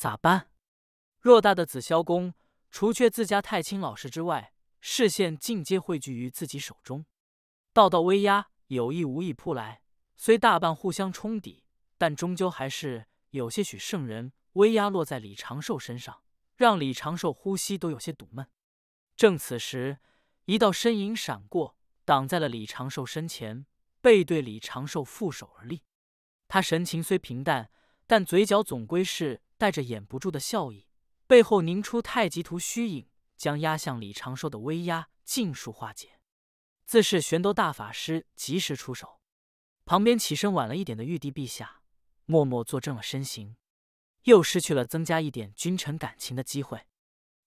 咋办？偌大的紫霄宫，除却自家太清老师之外，视线尽皆汇聚于自己手中，道道威压有意无意扑来，虽大半互相冲抵，但终究还是有些许圣人威压落在李长寿身上，让李长寿呼吸都有些堵闷。正此时，一道身影闪过，挡在了李长寿身前，背对李长寿负手而立。他神情虽平淡，但嘴角总归是。带着掩不住的笑意，背后凝出太极图虚影，将压向李长寿的威压尽数化解。自是玄都大法师及时出手。旁边起身晚了一点的玉帝陛下，默默坐正了身形，又失去了增加一点君臣感情的机会。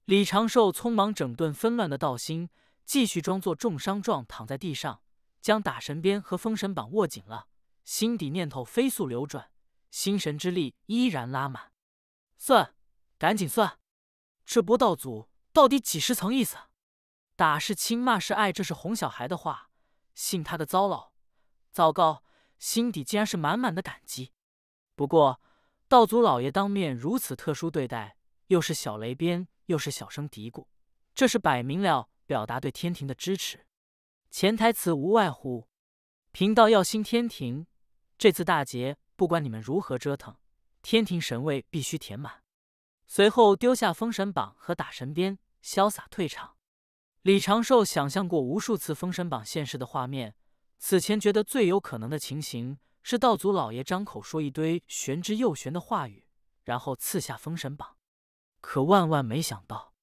李长寿匆忙整顿纷乱的道心，继续装作重伤状躺在地上，将打神鞭和封神榜握紧了，心底念头飞速流转，心神之力依然拉满。算，赶紧算！这波道祖到底几十层意思？打是亲，骂是爱，这是哄小孩的话。信他的糟老，糟糕！心底竟然是满满的感激。不过道祖老爷当面如此特殊对待，又是小雷鞭，又是小声嘀咕，这是摆明了表达对天庭的支持。潜台词无外乎：贫道要兴天庭。这次大劫，不管你们如何折腾，天庭神位必须填满。随后丢下封神榜和打神鞭，潇洒退场。李长寿想象过无数次封神榜现世的画面，此前觉得最有可能的情形是道祖老爷张口说一堆玄之又玄的话语，然后刺下封神榜。可万万没想到，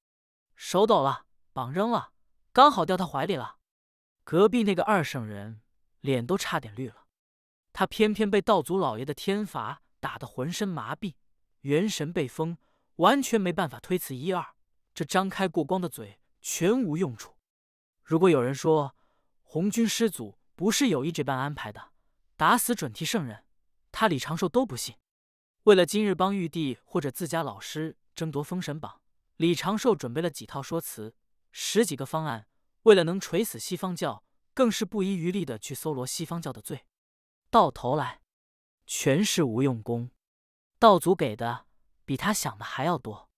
手抖了，榜扔了，刚好掉他怀里了。隔壁那个二圣人脸都差点绿了，他偏偏被道祖老爷的天罚打得浑身麻痹，元神被封。完全没办法推辞一二，这张开过光的嘴全无用处。如果有人说红军师祖不是有意这般安排的，打死准提圣人，他李长寿都不信。为了今日帮玉帝或者自家老师争夺封神榜，李长寿准备了几套说辞，十几个方案。为了能锤死西方教，更是不遗余力的去搜罗西方教的罪。到头来，全是无用功。道祖给的。比他想的还要多。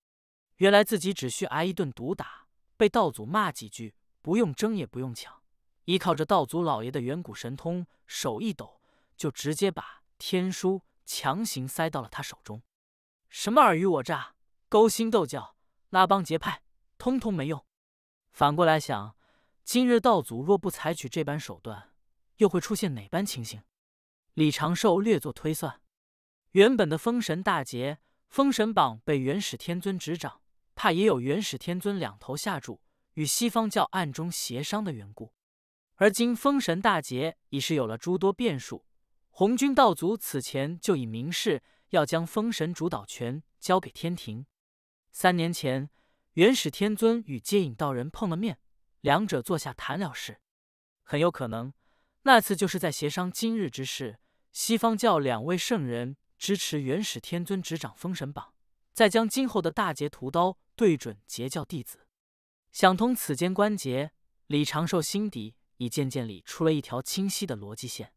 原来自己只需挨一顿毒打，被道祖骂几句，不用争也不用抢，依靠着道祖老爷的远古神通，手一抖就直接把天书强行塞到了他手中。什么尔虞我诈、勾心斗角、拉帮结派，通通没用。反过来想，今日道祖若不采取这般手段，又会出现哪般情形？李长寿略作推算，原本的封神大劫。封神榜被元始天尊执掌，怕也有元始天尊两头下注，与西方教暗中协商的缘故。而今封神大劫已是有了诸多变数，红军道祖此前就已明示要将封神主导权交给天庭。三年前，元始天尊与接引道人碰了面，两者坐下谈了事，很有可能那次就是在协商今日之事。西方教两位圣人。支持元始天尊执掌封神榜，再将今后的大劫屠刀对准截教弟子。想通此间关节，李长寿心底已渐渐理出了一条清晰的逻辑线。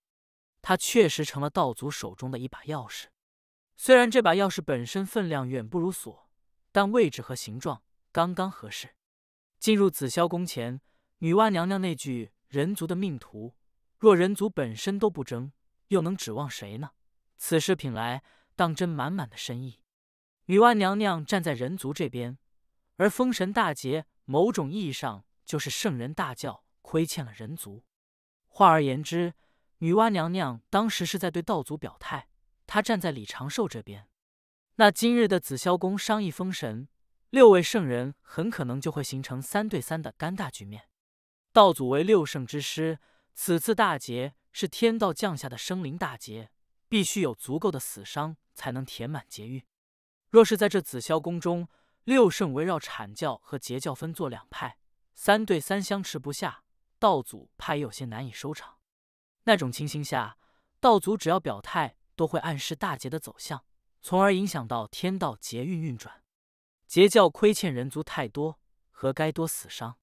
他确实成了道祖手中的一把钥匙，虽然这把钥匙本身分量远不如锁，但位置和形状刚刚合适。进入紫霄宫前，女娲娘娘那句“人族的命途，若人族本身都不争，又能指望谁呢？”此事品来，当真满满的深意。女娲娘娘站在人族这边，而封神大劫某种意义上就是圣人大教亏欠了人族。换而言之，女娲娘娘当时是在对道祖表态，她站在李长寿这边。那今日的紫霄宫商议封神，六位圣人很可能就会形成三对三的尴尬局面。道祖为六圣之师，此次大劫是天道降下的生灵大劫。必须有足够的死伤才能填满劫运。若是在这紫霄宫中，六圣围绕阐教和截教分作两派，三对三相持不下，道祖怕也有些难以收场。那种情形下，道祖只要表态，都会暗示大劫的走向，从而影响到天道劫运运转。截教亏欠人族太多，何该多死伤？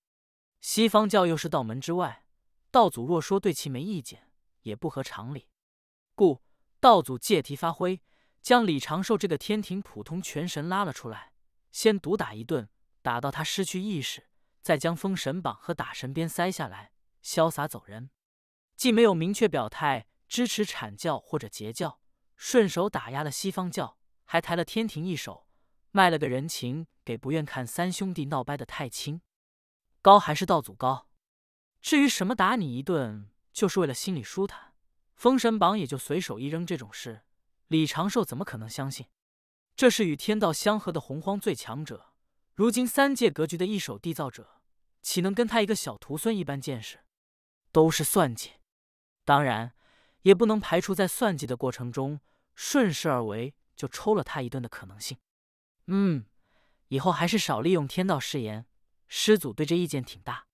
西方教又是道门之外，道祖若说对其没意见，也不合常理。故。道祖借题发挥，将李长寿这个天庭普通全神拉了出来，先毒打一顿，打到他失去意识，再将封神榜和打神鞭塞下来，潇洒走人。既没有明确表态支持阐教或者截教，顺手打压了西方教，还抬了天庭一手，卖了个人情给不愿看三兄弟闹掰的太清。高还是道祖高？至于什么打你一顿，就是为了心里舒坦。封神榜也就随手一扔这种事，李长寿怎么可能相信？这是与天道相合的洪荒最强者，如今三界格局的一手缔造者，岂能跟他一个小徒孙一般见识？都是算计，当然也不能排除在算计的过程中顺势而为就抽了他一顿的可能性。嗯，以后还是少利用天道誓言，师祖对这意见挺大。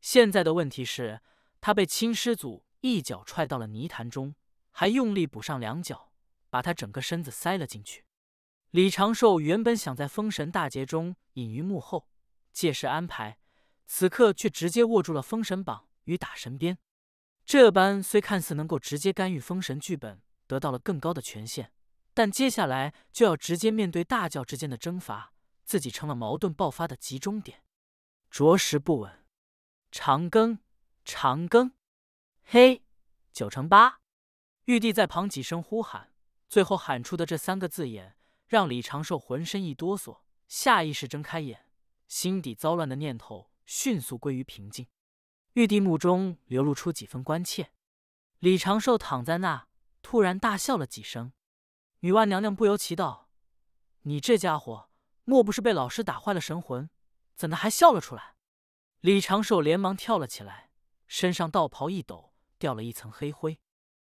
现在的问题是他被亲师祖。一脚踹到了泥潭中，还用力补上两脚，把他整个身子塞了进去。李长寿原本想在封神大劫中隐于幕后，借势安排，此刻却直接握住了封神榜与打神鞭。这般虽看似能够直接干预封神剧本，得到了更高的权限，但接下来就要直接面对大教之间的征伐，自己成了矛盾爆发的集中点，着实不稳。长庚，长庚。嘿，九乘八！玉帝在旁几声呼喊，最后喊出的这三个字眼，让李长寿浑身一哆嗦，下意识睁开眼，心底糟乱的念头迅速归于平静。玉帝目中流露出几分关切。李长寿躺在那，突然大笑了几声。女娲娘娘不由奇道：“你这家伙，莫不是被老师打坏了神魂？怎的还笑了出来？”李长寿连忙跳了起来，身上道袍一抖。掉了一层黑灰，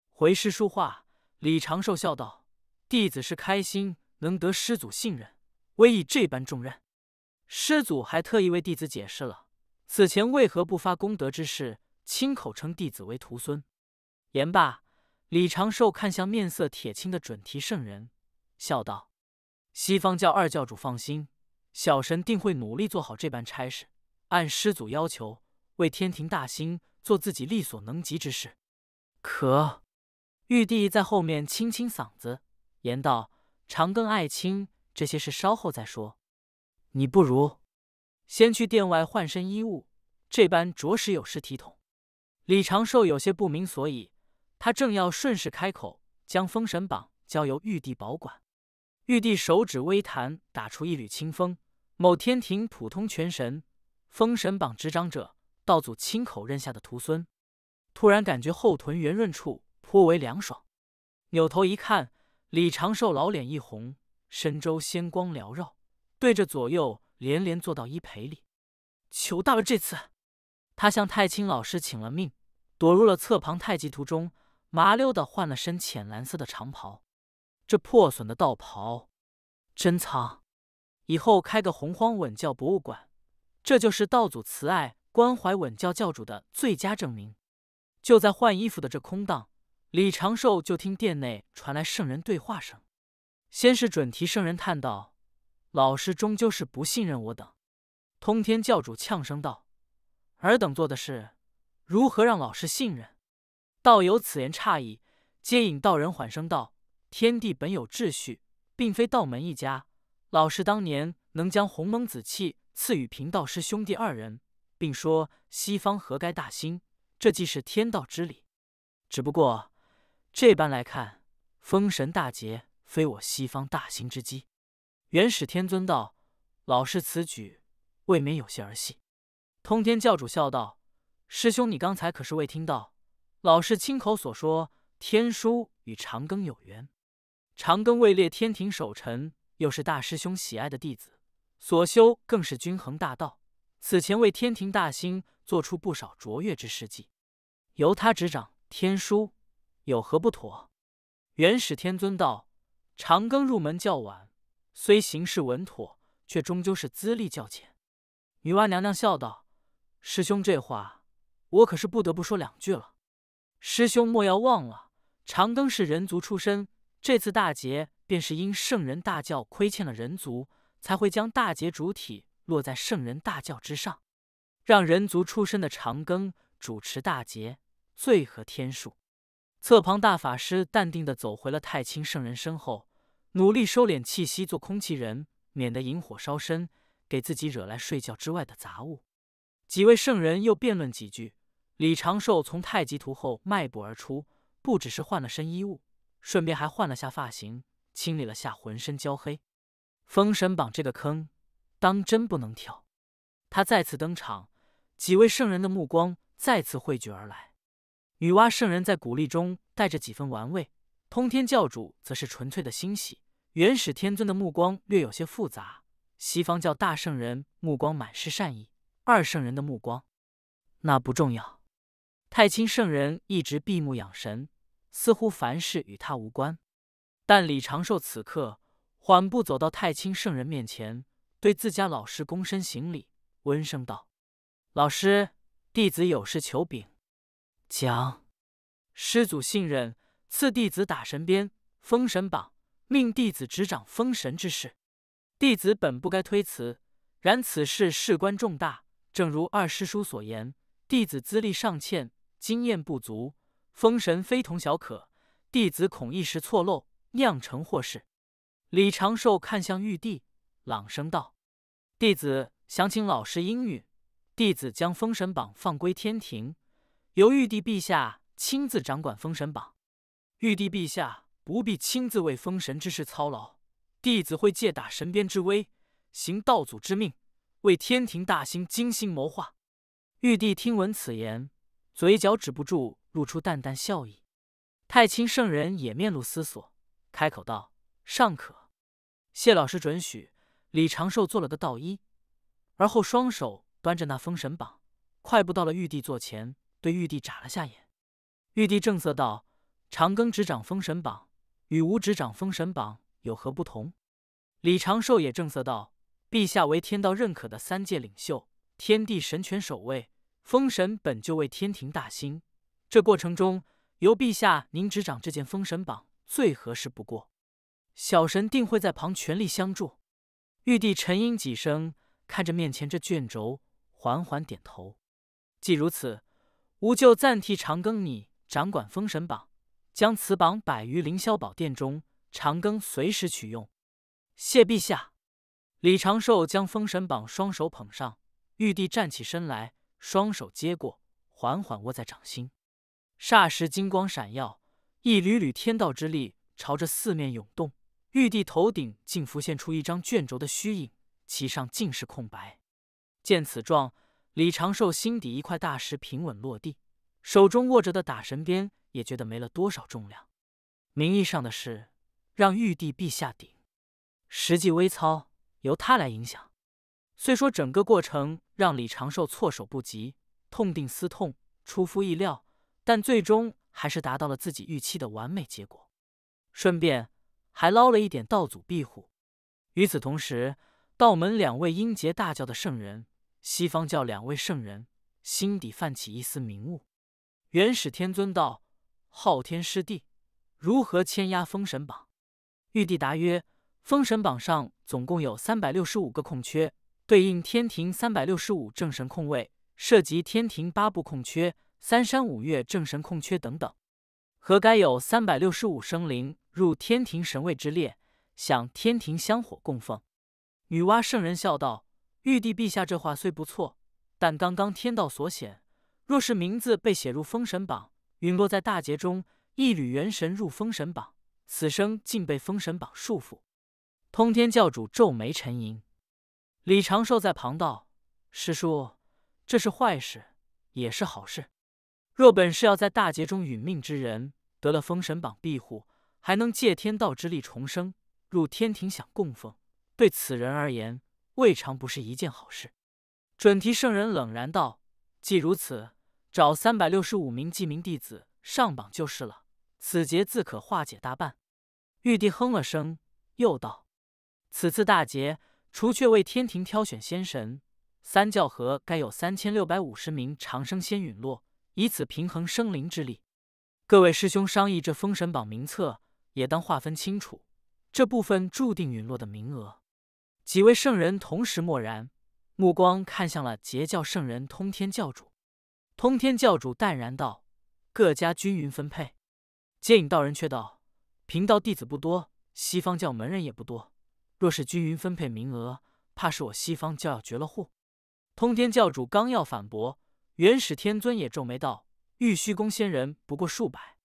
回师书画，李长寿笑道：“弟子是开心能得师祖信任，委以这般重任。师祖还特意为弟子解释了此前为何不发功德之事，亲口称弟子为徒孙。”言罢，李长寿看向面色铁青的准提圣人，笑道：“西方教二教主放心，小神定会努力做好这般差事，按师祖要求为天庭大兴。”做自己力所能及之事。可，玉帝在后面清清嗓子，言道：“长庚爱卿，这些事稍后再说。你不如先去殿外换身衣物，这般着实有失体统。”李长寿有些不明所以，他正要顺势开口，将封神榜交由玉帝保管。玉帝手指微弹，打出一缕清风。某天庭普通全神，封神榜执掌者。道祖亲口认下的徒孙，突然感觉后臀圆润处颇为凉爽，扭头一看，李长寿老脸一红，身周仙光缭绕，对着左右连连做到一赔礼，求到了这次，他向太清老师请了命，躲入了侧旁太极图中，麻溜的换了身浅蓝色的长袍，这破损的道袍，珍藏，以后开个洪荒稳教博物馆，这就是道祖慈爱。关怀稳教教主的最佳证明。就在换衣服的这空档，李长寿就听殿内传来圣人对话声。先是准提圣人叹道：“老师终究是不信任我等。”通天教主呛声道：“尔等做的事，如何让老师信任？”道友此言差矣。接引道人缓声道：“天地本有秩序，并非道门一家。老师当年能将鸿蒙紫气赐予贫道师兄弟二人。”并说：“西方何该大兴？这既是天道之理。只不过这般来看，封神大劫非我西方大兴之机。”元始天尊道：“老师此举未免有些儿戏。”通天教主笑道：“师兄，你刚才可是未听到老师亲口所说？天书与长庚有缘，长庚位列天庭首臣，又是大师兄喜爱的弟子，所修更是均衡大道。”此前为天庭大兴做出不少卓越之事迹，由他执掌天书有何不妥？元始天尊道：“长庚入门较晚，虽行事稳妥，却终究是资历较浅。”女娲娘娘笑道：“师兄这话，我可是不得不说两句了。师兄莫要忘了，长庚是人族出身，这次大劫便是因圣人大教亏欠了人族，才会将大劫主体。”落在圣人大教之上，让人族出身的长庚主持大劫，最合天数。侧旁大法师淡定地走回了太清圣人身后，努力收敛气息，做空气人，免得引火烧身，给自己惹来睡觉之外的杂物。几位圣人又辩论几句，李长寿从太极图后迈步而出，不只是换了身衣物，顺便还换了下发型，清理了下浑身焦黑。封神榜这个坑。当真不能跳？他再次登场，几位圣人的目光再次汇聚而来。女娲圣人在鼓励中带着几分玩味，通天教主则是纯粹的欣喜，元始天尊的目光略有些复杂，西方教大圣人目光满是善意，二圣人的目光那不重要。太清圣人一直闭目养神，似乎凡事与他无关。但李长寿此刻缓步走到太清圣人面前。对自家老师躬身行礼，温声道：“老师，弟子有事求禀。”讲，师祖信任赐弟子打神鞭、封神榜，命弟子执掌封神之事。弟子本不该推辞，然此事事关重大。正如二师叔所言，弟子资历尚欠，经验不足，封神非同小可，弟子恐一时错漏，酿成祸事。李长寿看向玉帝。朗声道：“弟子想请老师应允，弟子将封神榜放归天庭，由玉帝陛下亲自掌管封神榜。玉帝陛下不必亲自为封神之事操劳，弟子会借打神鞭之威，行道祖之命，为天庭大兴精心谋划。”玉帝听闻此言，嘴角止不住露出淡淡笑意。太清圣人也面露思索，开口道：“尚可，谢老师准许。”李长寿做了个倒揖，而后双手端着那封神榜，快步到了玉帝座前，对玉帝眨了下眼。玉帝正色道：“长庚执掌封神榜，与吾执掌封神榜有何不同？”李长寿也正色道：“陛下为天道认可的三界领袖，天地神权守卫，封神本就为天庭大兴。这过程中，由陛下您执掌这件封神榜最合适不过。小神定会在旁全力相助。”玉帝沉吟几声，看着面前这卷轴，缓缓点头。既如此，吾就暂替长庚你掌管封神榜，将此榜摆于凌霄宝殿中，长庚随时取用。谢陛下！李长寿将封神榜双手捧上，玉帝站起身来，双手接过，缓缓握在掌心。霎时金光闪耀，一缕缕天道之力朝着四面涌动。玉帝头顶竟浮现出一张卷轴的虚影，其上尽是空白。见此状，李长寿心底一块大石平稳落地，手中握着的打神鞭也觉得没了多少重量。名义上的事让玉帝陛下顶，实际微操由他来影响。虽说整个过程让李长寿措手不及、痛定思痛、出乎意料，但最终还是达到了自己预期的完美结果。顺便。还捞了一点道祖庇护。与此同时，道门两位英杰大教的圣人，西方教两位圣人，心底泛起一丝明悟。元始天尊道：“昊天师弟，如何签压封神榜？”玉帝答曰：“封神榜上总共有三百六十五个空缺，对应天庭三百六十五正神空位，涉及天庭八部空缺、三山五岳正神空缺等等，何该有三百六十五生灵。”入天庭神位之列，享天庭香火供奉。女娲圣人笑道：“玉帝陛下这话虽不错，但刚刚天道所显，若是名字被写入封神榜，陨落在大劫中，一缕元神入封神榜，此生竟被封神榜束缚。”通天教主皱眉沉吟。李长寿在旁道：“师叔，这是坏事，也是好事。若本是要在大劫中殒命之人，得了封神榜庇护。”还能借天道之力重生，入天庭享供奉，对此人而言，未尝不是一件好事。准提圣人冷然道：“既如此，找三百六十五名记名弟子上榜就是了，此劫自可化解大半。”玉帝哼了声，又道：“此次大劫，除却为天庭挑选仙神，三教合该有三千六百五十名长生仙陨落，以此平衡生灵之力。各位师兄，商议这封神榜名册。”也当划分清楚这部分注定陨落的名额。几位圣人同时默然，目光看向了截教圣人通天教主。通天教主淡然道：“各家均匀分配。”接引道人却道：“贫道弟子不多，西方教门人也不多。若是均匀分配名额，怕是我西方教要绝了户。”通天教主刚要反驳，元始天尊也皱眉道：“玉虚宫仙人不过数百。”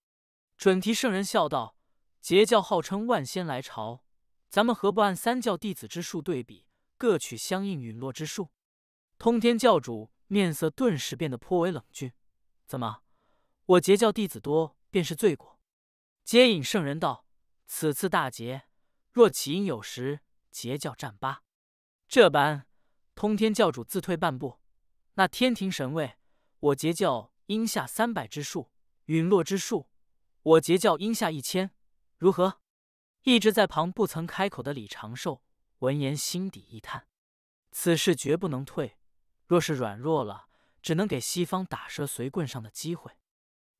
准提圣人笑道。截教号称万仙来朝，咱们何不按三教弟子之数对比，各取相应陨落之数？通天教主面色顿时变得颇为冷峻。怎么，我截教弟子多便是罪过？接引圣人道：“此次大劫，若起因有时，截教占八。这般，通天教主自退半步。那天庭神位，我截教应下三百之数，陨落之数，我截教应下一千。”如何？一直在旁不曾开口的李长寿闻言心底一叹，此事绝不能退，若是软弱了，只能给西方打蛇随棍上的机会。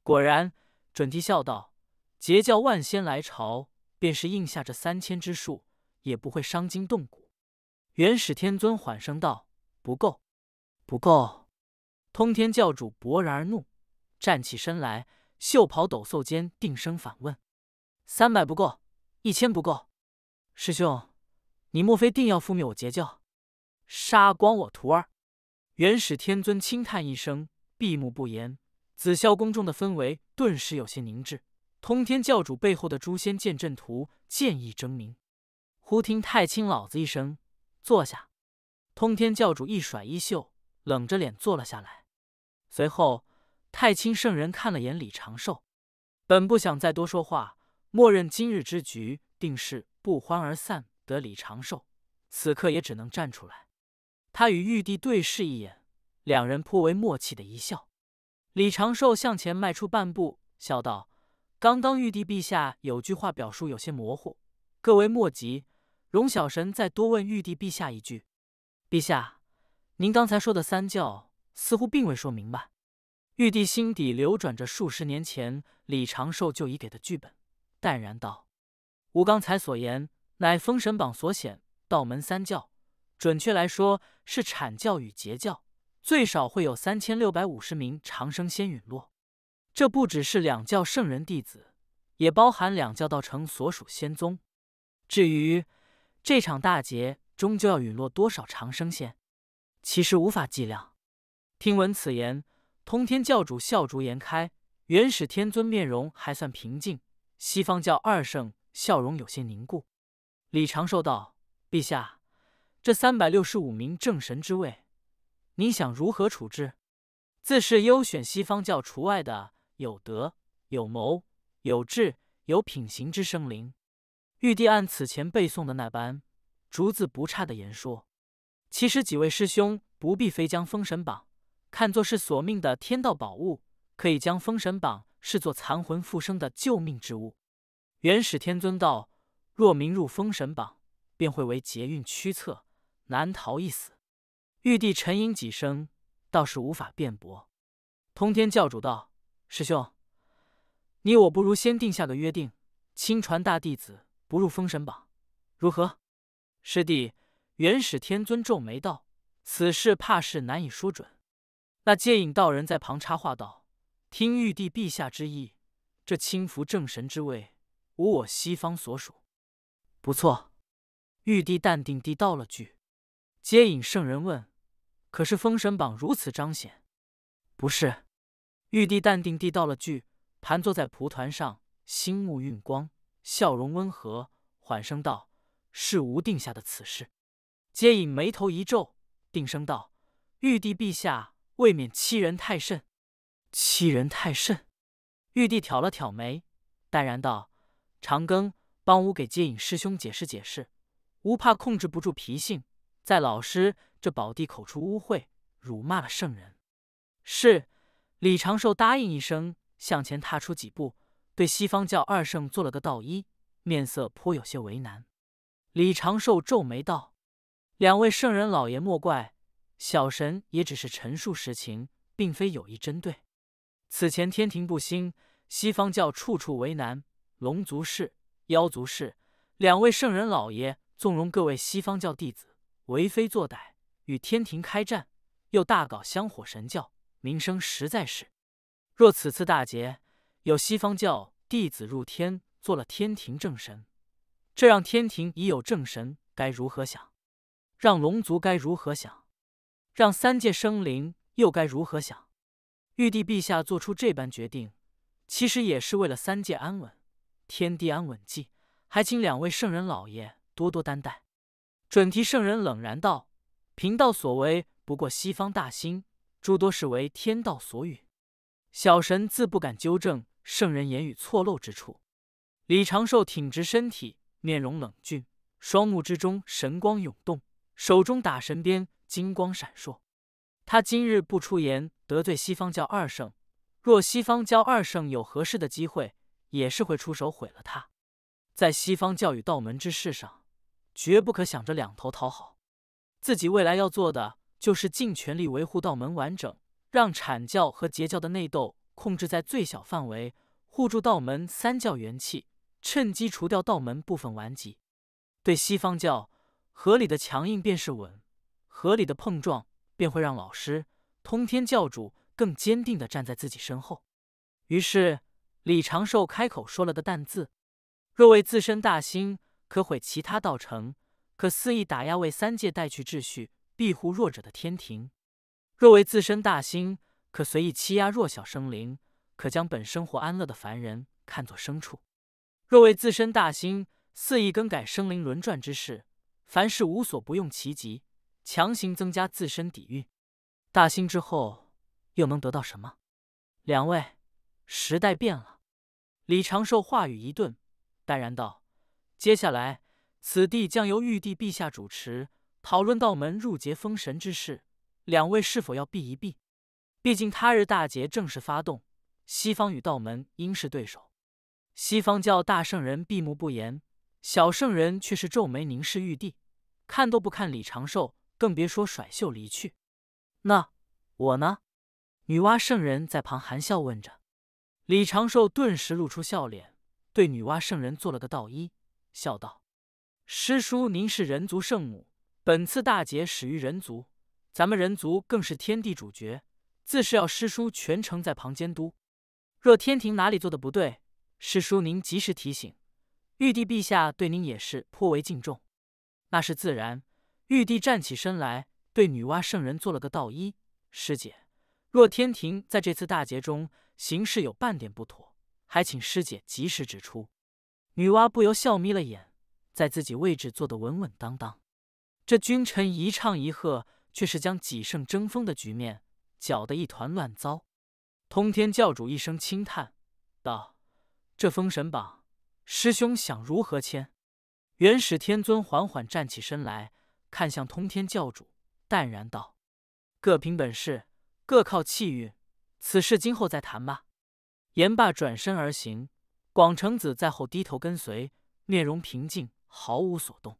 果然，准提笑道：“截教万仙来朝，便是应下这三千之数，也不会伤筋动骨。”元始天尊缓声道：“不够，不够！”通天教主勃然而怒，站起身来，袖袍抖擞间，定声反问。三百不够，一千不够，师兄，你莫非定要覆灭我截教，杀光我徒儿？元始天尊轻叹一声，闭目不言。紫霄宫中的氛围顿时有些凝滞。通天教主背后的诛仙剑阵图剑意狰狞。忽听太清老子一声：“坐下。”通天教主一甩衣袖，冷着脸坐了下来。随后，太清圣人看了眼李长寿，本不想再多说话。默认今日之局定是不欢而散得李长寿此刻也只能站出来。他与玉帝对视一眼，两人颇为默契的一笑。李长寿向前迈出半步，笑道：“刚刚玉帝陛下有句话表述有些模糊，各位莫急。容小神再多问玉帝陛下一句：，陛下，您刚才说的三教似乎并未说明白。”玉帝心底流转着数十年前李长寿就已给的剧本。淡然道：“吾刚才所言，乃封神榜所显。道门三教，准确来说是阐教与截教，最少会有三千六百五十名长生仙陨落。这不只是两教圣人弟子，也包含两教道城所属仙宗。至于这场大劫，终究要陨落多少长生仙，其实无法计量。”听闻此言，通天教主笑逐颜开，元始天尊面容还算平静。西方教二圣笑容有些凝固。李长寿道：“陛下，这三百六十五名正神之位，您想如何处置？自是优选西方教除外的有德、有谋、有智、有品行之生灵。”玉帝按此前背诵的那般，逐字不差的言说。其实几位师兄不必非将封神榜看作是索命的天道宝物，可以将封神榜。是做残魂复生的救命之物。元始天尊道：“若名入封神榜，便会为劫运驱策，难逃一死。”玉帝沉吟几声，倒是无法辩驳。通天教主道：“师兄，你我不如先定下个约定，亲传大弟子不入封神榜，如何？”师弟，元始天尊皱眉道：“此事怕是难以说准。”那接引道人在旁插话道。听玉帝陛下之意，这清福正神之位无我西方所属。不错，玉帝淡定地道了句。接引圣人问：“可是封神榜如此彰显？”不是。玉帝淡定地道了句，盘坐在蒲团上，星目运光，笑容温和，缓声道：“是吾定下的此事。”接引眉头一皱，定声道：“玉帝陛下未免欺人太甚。”欺人太甚！玉帝挑了挑眉，淡然道：“长庚，帮吾给接引师兄解释解释。吾怕控制不住脾性，在老师这宝地口出污秽，辱骂了圣人。”是。李长寿答应一声，向前踏出几步，对西方教二圣做了个道揖，面色颇有些为难。李长寿皱眉道：“两位圣人老爷莫怪，小神也只是陈述实情，并非有意针对。”此前天庭不兴西方教，处处为难龙族氏、妖族氏两位圣人老爷，纵容各位西方教弟子为非作歹，与天庭开战，又大搞香火神教，名声实在是。若此次大劫有西方教弟子入天做了天庭正神，这让天庭已有正神该如何想？让龙族该如何想？让三界生灵又该如何想？玉帝陛下做出这般决定，其实也是为了三界安稳，天地安稳计。还请两位圣人老爷多多担待。准提圣人冷然道：“贫道所为不过西方大兴，诸多是为天道所允，小神自不敢纠正圣人言语错漏之处。”李长寿挺直身体，面容冷峻，双目之中神光涌动，手中打神鞭金光闪烁。他今日不出言得罪西方教二圣，若西方教二圣有合适的机会，也是会出手毁了他。在西方教与道门之事上，绝不可想着两头讨好。自己未来要做的，就是尽全力维护道门完整，让阐教和截教的内斗控制在最小范围，护住道门三教元气，趁机除掉道门部分顽疾。对西方教，合理的强硬便是稳，合理的碰撞。便会让老师通天教主更坚定的站在自己身后。于是，李长寿开口说了个“旦”字：若为自身大兴，可毁其他道城，可肆意打压为三界带去秩序、庇护弱者的天庭；若为自身大兴，可随意欺压弱小生灵，可将本生活安乐的凡人看作牲畜；若为自身大兴，肆意更改生灵轮转之事，凡事无所不用其极。强行增加自身底蕴，大兴之后又能得到什么？两位，时代变了。李长寿话语一顿，淡然道：“接下来，此地将由玉帝陛下主持讨论道门入劫封神之事。两位是否要避一避？毕竟他日大劫正式发动，西方与道门应是对手。”西方教大圣人闭目不言，小圣人却是皱眉凝视玉帝，看都不看李长寿。更别说甩袖离去，那我呢？女娲圣人在旁含笑问着。李长寿顿时露出笑脸，对女娲圣人做了个道揖，笑道：“师叔，您是人族圣母，本次大劫始于人族，咱们人族更是天地主角，自是要师叔全程在旁监督。若天庭哪里做的不对，师叔您及时提醒。玉帝陛下对您也是颇为敬重，那是自然。”玉帝站起身来，对女娲圣人做了个道揖：“师姐，若天庭在这次大劫中行事有半点不妥，还请师姐及时指出。”女娲不由笑眯了眼，在自己位置坐得稳稳当当。这君臣一唱一和，却是将几圣争锋的局面搅得一团乱糟。通天教主一声轻叹道：“这封神榜，师兄想如何签？”元始天尊缓缓站起身来。看向通天教主，淡然道：“各凭本事，各靠气运，此事今后再谈吧。”言罢转身而行，广成子在后低头跟随，面容平静，毫无所动。